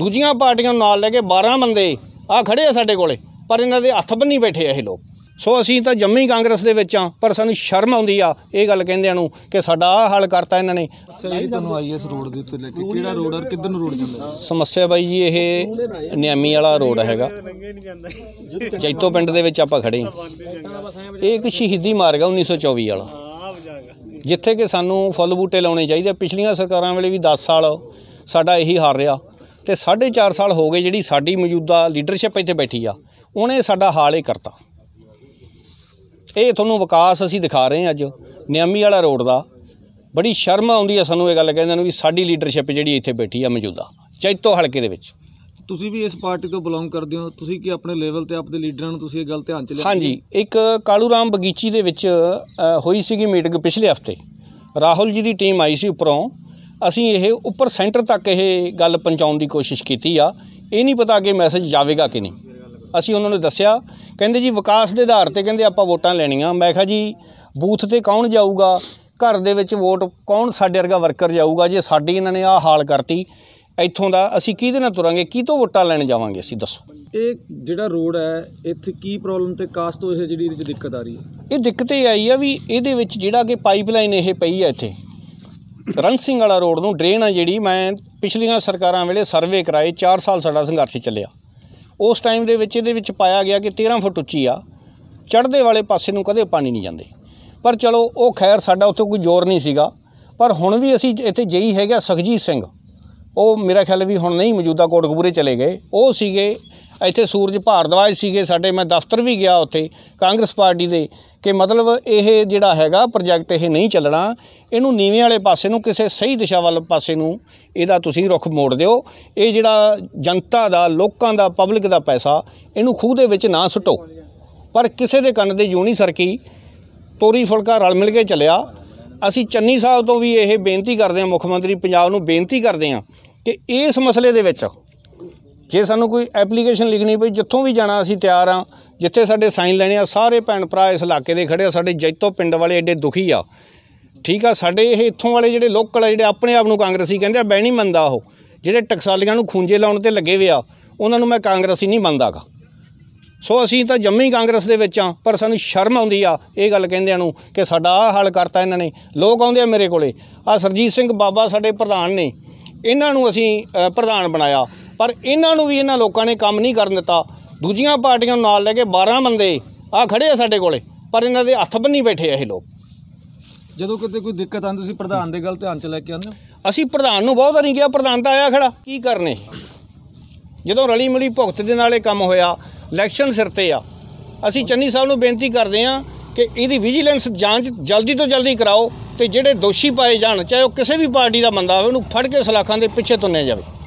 ਦੂਜੀਆਂ ਪਾਰਟੀਆਂ ਨਾਲ ਲੈ ਕੇ 12 ਬੰਦੇ ਆ ਖੜੇ ਆ ਸਾਡੇ ਕੋਲੇ ਪਰ ਇਹਨਾਂ ਦੇ ਹੱਥ ਬੰਨੀ ਬੈਠੇ ਆ ਇਹ ਲੋਕ ਸੋ ਅਸੀਂ ਤਾਂ ਜੰਮੀ ਕਾਂਗਰਸ ਦੇ ਵਿੱਚ ਆ ਪਰ ਸਾਨੂੰ ਸ਼ਰਮ ਆਉਂਦੀ ਆ ਇਹ ਗੱਲ ਕਹਿੰਦਿਆਂ ਨੂੰ ਕਿ ਸਾਡਾ ਆ ਹਾਲ ਕਰਤਾ ਇਹਨਾਂ ਨੇ ਸਹੀ ਤੁਹਾਨੂੰ ਆਈਐਸ ਰੋਡ ਦੇ ਉੱਤੇ ਲੈ ਕੇ ਕਿਹੜਾ ਰੋਡ ਆ ਕਿੱਧਰ ਨੂੰ ਰੋਡ ਜਾਂਦਾ ਸਮੱਸਿਆ ਬਾਈ ਜੀ ਇਹ ਨਿਆਮੀ ਵਾਲਾ ਰੋਡ ਹੈਗਾ ਚੈਤੋ ਪਿੰਡ ਦੇ ਵਿੱਚ ਆਪਾਂ ਖੜੇ ਇਹ ਇੱਕ ਸ਼ਹੀਦੀ ਮਾਰਗ ਆ 1924 ਵਾਲਾ ਜਿੱਥੇ ਕਿ ਸਾਨੂੰ ਫੁੱਲ ਬੂਟੇ ਲਾਉਣੇ ਚਾਹੀਦੇ ਪਿਛਲੀਆਂ ਸਰਕਾਰਾਂ ਵੇਲੇ ਵੀ 10 ਸਾਲ ਸਾਡਾ ਇਹੀ ਹਾਰ ਰਿਹਾ ਤੇ 4.5 ਸਾਲ ਹੋ ਗਏ ਜਿਹੜੀ ਸਾਡੀ ਮੌਜੂਦਾ ਲੀਡਰਸ਼ਿਪ ਇੱਥੇ ਬੈਠੀ ਆ ਉਹਨੇ ਸਾਡਾ ਹਾਲ ਹੀ ਕਰਤਾ ਇਹ ਤੁਹਾਨੂੰ ਵਿਕਾਸ ਅਸੀਂ ਦਿਖਾ ਰਹੇ ਹਾਂ ਅੱਜ ਨਿਆਮੀ ਵਾਲਾ ਰੋਡ ਦਾ ਬੜੀ ਸ਼ਰਮ ਆਉਂਦੀ ਆ ਸਾਨੂੰ ਇਹ ਗੱਲ ਕਹਿੰਦੇ ਨੂੰ ਵੀ ਸਾਡੀ ਲੀਡਰਸ਼ਿਪ ਜਿਹੜੀ ਇੱਥੇ ਬੈਠੀ ਆ ਮੌਜੂਦਾ ਚੈਤੋ ਹਲਕੇ ਦੇ ਵਿੱਚ ਤੁਸੀਂ ਵੀ ਇਸ ਪਾਰਟੀ ਤੋਂ ਬਿਲੋਂਗ ਕਰਦੇ ਹੋ ਤੁਸੀਂ ਕੀ ਆਪਣੇ ਲੈਵਲ ਤੇ ਆਪਣੇ ਲੀਡਰਾਂ ਨੂੰ ਤੁਸੀਂ ਇਹ ਗੱਲ ਧਿਆਨ ਚ ਲਿਆ ਹਾਂਜੀ ਇੱਕ ਕਾਲੂ ਰਾਮ ਬਗੀਚੀ ਦੇ ਵਿੱਚ ਹੋਈ ਸੀਗੀ ਮੀਟਿੰਗ ਪਿਛਲੇ ਹਫਤੇ ਰਾਹੁਲ ਜੀ ਦੀ ਟੀਮ ਆਈ ਸੀ ਉੱਪਰੋਂ ਅਸੀਂ ਇਹ ਉੱਪਰ ਸੈਂਟਰ ਤੱਕ ਇਹ ਗੱਲ ਪਹੁੰਚਾਉਣ ਦੀ ਕੋਸ਼ਿਸ਼ ਕੀਤੀ ਆ ਇਹ ਨਹੀਂ ਪਤਾ ਕਿ ਮੈਸੇਜ ਜਾਵੇਗਾ ਕਿ ਨਹੀਂ ਅਸੀਂ ਉਹਨਾਂ ਨੂੰ ਦੱਸਿਆ ਕਹਿੰਦੇ ਜੀ ਵਿਕਾਸ ਦੇ ਆਧਾਰ ਤੇ ਕਹਿੰਦੇ ਆਪਾਂ ਵੋਟਾਂ ਲੈਣੀਆਂ ਮੈਂ ਕਿਹਾ ਜੀ ਬੂਥ ਤੇ ਕੌਣ ਜਾਊਗਾ ਘਰ ਦੇ ਵਿੱਚ ਵੋਟ ਕੌਣ ਸਾਡੇ ਵਰਗਾ ਵਰਕਰ ਜਾਊਗਾ ਜੇ ਸਾਡੀ ਇਹਨਾਂ ਨੇ ਆ ਹਾਲ ਕਰਤੀ ਇੱਥੋਂ ਦਾ ਅਸੀਂ ਕਿਹਦੇ ਨਾਲ ਤੁਰਾਂਗੇ ਕੀ ਤੋਂ ਵੋਟਾਂ ਲੈਣ ਜਾਵਾਂਗੇ ਅਸੀਂ ਦੱਸੋ ਇਹ ਜਿਹੜਾ ਰੋਡ ਹੈ ਇੱਥੇ ਕੀ ਪ੍ਰੋਬਲਮ ਤੇ ਕਾਸਟ ਤੋਂ ਇਹ ਜਿਹੜੀ ਇਹਦੇ ਵਿੱਚ ਦਿੱਕਤ ਆ ਰਹੀ ਹੈ ਇਹ ਦਿੱਕਤ ਇਹ ਆਈ ਆ ਵੀ ਇਹਦੇ ਵਿੱਚ ਜਿਹੜਾ ਕਿ ਪਾਈਪਲਾਈਨ ਇਹ ਪਈ ਆ ਇੱਥੇ ਰੰਗ ਸਿੰਘ ਵਾਲਾ ਰੋਡ ਨੂੰ ਡਰੇਨ ਆ ਜਿਹੜੀ ਮੈਂ ਪਿਛਲੀਆਂ ਸਰਕਾਰਾਂ ਵੇਲੇ ਸਰਵੇ ਕਰਾਏ 4 ਸਾਲ ਸਾਡਾ ਸੰਘਰਸ਼ ਚੱਲਿਆ ਉਸ ਟਾਈਮ ਦੇ ਵਿੱਚ ਇਹਦੇ ਵਿੱਚ ਪਾਇਆ ਗਿਆ ਕਿ 13 ਫੁੱਟ ਉੱਚੀ ਆ ਚੜ੍ਹਦੇ ਵਾਲੇ ਪਾਸੇ ਨੂੰ ਕਦੇ ਪਾਣੀ ਨਹੀਂ ਜਾਂਦੇ ਪਰ ਚਲੋ ਉਹ ਖੈਰ ਸਾਡਾ ਉੱਥੇ ਕੋਈ ਜ਼ੋਰ ਨਹੀਂ ਸੀਗਾ ਪਰ ਹੁਣ ਵੀ ਅਸੀਂ ਇੱਥੇ ਜਈ ਹੈਗਾ ਸਖਜੀਤ ਸਿੰਘ ਉਹ ਮੇਰਾ ਖਿਆਲ ਵੀ ਹੁਣ ਨਹੀਂ ਮੌਜੂਦਾ ਕੋਟਕਪੂਰੇ ਚਲੇ ਗਏ ਉਹ ਸੀਗੇ ਇੱਥੇ ਸੂਰਜ ਭਾਰਦਵਾਜ ਸੀਗੇ ਸਾਡੇ ਮੈਂ ਦਫ਼ਤਰ ਵੀ ਗਿਆ ਉੱਥੇ ਕਾਂਗਰਸ ਪਾਰਟੀ ਦੇ ਕਿ ਮਤਲਬ ਇਹ ਜਿਹੜਾ ਹੈਗਾ ਪ੍ਰੋਜੈਕਟ ਇਹ ਨਹੀਂ ਚੱਲਣਾ ਇਹਨੂੰ ਨੀਵੇਂ ਵਾਲੇ ਪਾਸੇ ਨੂੰ ਕਿਸੇ ਸਹੀ ਦਿਸ਼ਾ ਵੱਲ ਪਾਸੇ ਨੂੰ ਇਹਦਾ ਤੁਸੀਂ ਰੁਖ ਮੋੜ ਦਿਓ ਇਹ ਜਿਹੜਾ ਜਨਤਾ ਦਾ ਲੋਕਾਂ ਦਾ ਪਬਲਿਕ ਦਾ ਪੈਸਾ ਇਹਨੂੰ ਖੂਹ ਦੇ ਵਿੱਚ ਨਾ ਸੁੱਟੋ ਪਰ ਕਿਸੇ ਦੇ ਕੰਨ ਦੇ ਨਹੀਂ ਸਰਕੀ ਤੋਰੀ ਫੁਲਕਾ ਰਲ ਮਿਲ ਕੇ ਚੱਲਿਆ ਅਸੀਂ ਚੰਨੀ ਸਾਹਿਬ ਤੋਂ ਵੀ ਇਹ ਬੇਨਤੀ ਕਰਦੇ ਹਾਂ ਮੁੱਖ ਮੰਤਰੀ ਪੰਜਾਬ ਨੂੰ ਬੇਨਤੀ ਕਰਦੇ ਹਾਂ ਕਿ ਇਸ ਮਸਲੇ ਦੇ ਵਿੱਚ ਜੇ ਸਾਨੂੰ ਕੋਈ ਐਪਲੀਕੇਸ਼ਨ ਲਿਖਣੀ ਪਈ ਜਿੱਥੋਂ ਵੀ ਜਾਣਾ ਅਸੀਂ ਤਿਆਰ ਆ ਜਿੱਥੇ ਸਾਡੇ ਸਾਈਨ ਲੈਣੇ ਆ ਸਾਰੇ ਭੈਣ ਭਰਾ ਇਸ ਇਲਾਕੇ ਦੇ ਖੜੇ ਆ ਸਾਡੇ ਜੈਤੋ ਪਿੰਡ ਵਾਲੇ ਐਡੇ ਦੁਖੀ ਆ ਠੀਕ ਆ ਸਾਡੇ ਇਹ ਇੱਥੋਂ ਵਾਲੇ ਜਿਹੜੇ ਲੋਕਲ ਆ ਜਿਹੜੇ ਆਪਣੇ ਆਪ ਨੂੰ ਕਾਂਗਰਸੀ ਕਹਿੰਦੇ ਆ ਬੈ ਨਹੀਂ ਮੰਨਦਾ ਉਹ ਜਿਹੜੇ ਟਕਸਾਲੀਆਂ ਨੂੰ ਖੁੰਝੇ ਲਾਉਣ ਤੇ ਲੱਗੇ ਵਿਆ ਉਹਨਾਂ ਨੂੰ ਮੈਂ ਕਾਂਗਰਸੀ ਨਹੀਂ ਮੰਨਦਾਗਾ ਸੋ ਅਸੀਂ ਤਾਂ ਜੰਮੀ ਕਾਂਗਰਸ ਦੇ ਵਿੱਚ ਆ ਪਰ ਸਾਨੂੰ ਸ਼ਰਮ ਆਉਂਦੀ ਆ ਇਹ ਗੱਲ ਕਹਿੰਦਿਆਂ ਨੂੰ ਕਿ ਸਾਡਾ ਆ ਹਾਲ ਕਰਤਾ ਇਹਨਾਂ ਨੇ ਲੋਕ ਆਉਂਦੇ ਆ ਮੇਰੇ ਕੋਲੇ ਆ ਸਰਜੀਤ ਸਿੰਘ ਬਾਬਾ ਸਾਡੇ ਪ੍ਰਧਾਨ ਨੇ ਇਹਨਾਂ ਨੂੰ ਅਸੀਂ ਪ੍ਰਧਾਨ ਬਣਾਇਆ ਪਰ ਇਹਨਾਂ ਨੂੰ ਵੀ ਇਹਨਾਂ ਲੋਕਾਂ ਨੇ ਕੰਮ ਨਹੀਂ ਕਰਨ ਦਿੱਤਾ ਦੂਜੀਆਂ ਪਾਰਟੀਆਂ ਨੂੰ ਨਾਲ ਲੈ ਕੇ 12 ਬੰਦੇ ਆ ਖੜੇ ਆ ਸਾਡੇ ਕੋਲੇ ਪਰ ਇਹਨਾਂ ਦੇ ਹੱਥ ਬੰਨੀ ਬੈਠੇ ਆ ਇਹ ਲੋਕ ਜਦੋਂ ਕਿਤੇ ਕੋਈ ਦਿੱਕਤ ਆਂਦੀ ਤੁਸੀਂ ਪ੍ਰਧਾਨ ਦੇ ਗੱਲ ਧਿਆਨ ਚ ਲੈ ਕੇ ਆਉਂਦੇ ਅਸੀਂ ਪ੍ਰਧਾਨ ਨੂੰ ਬਹੁਤ ਨਹੀਂ ਗਿਆ ਪ੍ਰਧਾਨ ਤਾਂ ਆਇਆ ਖੜਾ ਕੀ ਕਰਨੇ ਜਦੋਂ ਰਲੀ ਮਲੀ ਭੁਗਤ ਦੇ ਨਾਲ ਇਹ ਕੰਮ ਹੋਇਆ ਇਲੈਕਸ਼ਨ ਸਿਰ ਤੇ ਆ ਅਸੀਂ ਚੰਨੀ ਸਾਹਿਬ ਨੂੰ ਬੇਨਤੀ ਕਰਦੇ ਆ ਕਿ ਇਹਦੀ ਵਿਜੀਲੈਂਸ ਜਾਂਚ ਜਲਦੀ ਤੋਂ ਜਲਦੀ ਕਰਾਓ ਤੇ ਜਿਹੜੇ ਦੋਸ਼ੀ ਪਾਏ ਜਾਣ ਚਾਹੇ ਉਹ ਕਿਸੇ ਵੀ ਪਾਰਟੀ ਦਾ ਬੰਦਾ ਹੋਵੇ ਉਹਨੂੰ ਫੜ ਕੇ ਸਲਾਖਾਂ ਦੇ ਪਿੱਛੇ ਤੁੰਨੇ ਜਾਵੇ